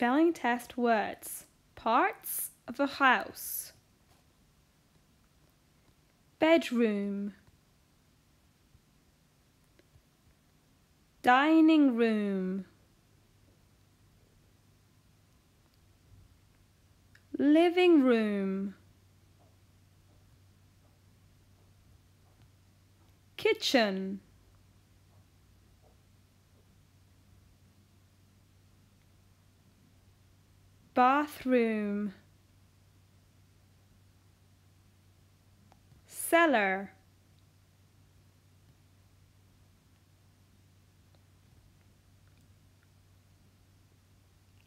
spelling test words. Parts of a house. Bedroom. Dining room. Living room. Kitchen. bathroom cellar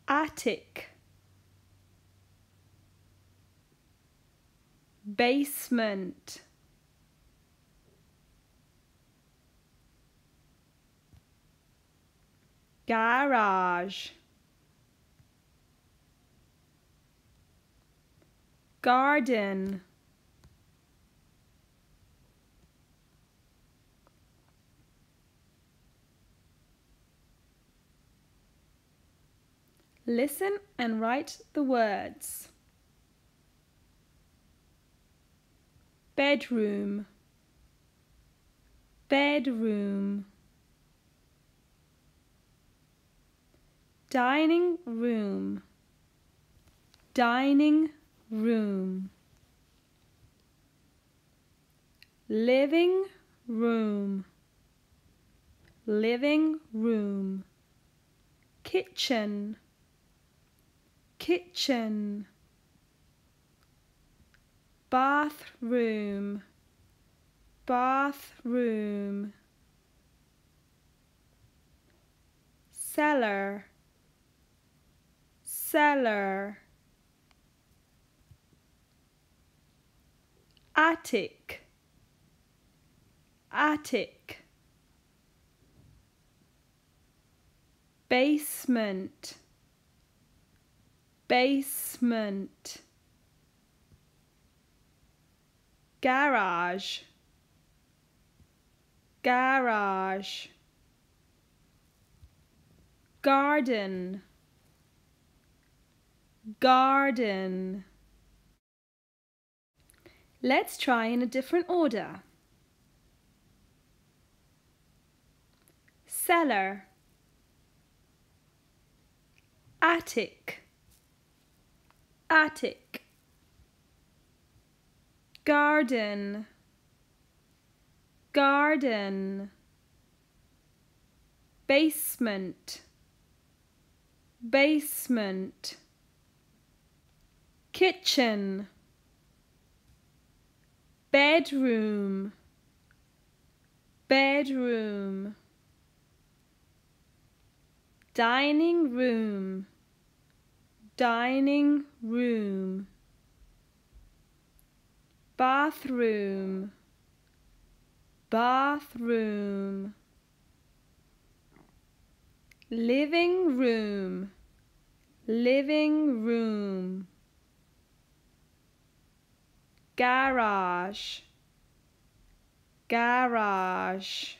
attic basement garage Garden. Listen and write the words. Bedroom. Bedroom. Dining room. Dining room living room living room kitchen kitchen bathroom bathroom cellar cellar attic attic basement basement garage garage garden garden Let's try in a different order. Cellar Attic Attic Garden Garden Basement Basement Kitchen bedroom bedroom dining room dining room bathroom bathroom living room living room garage garage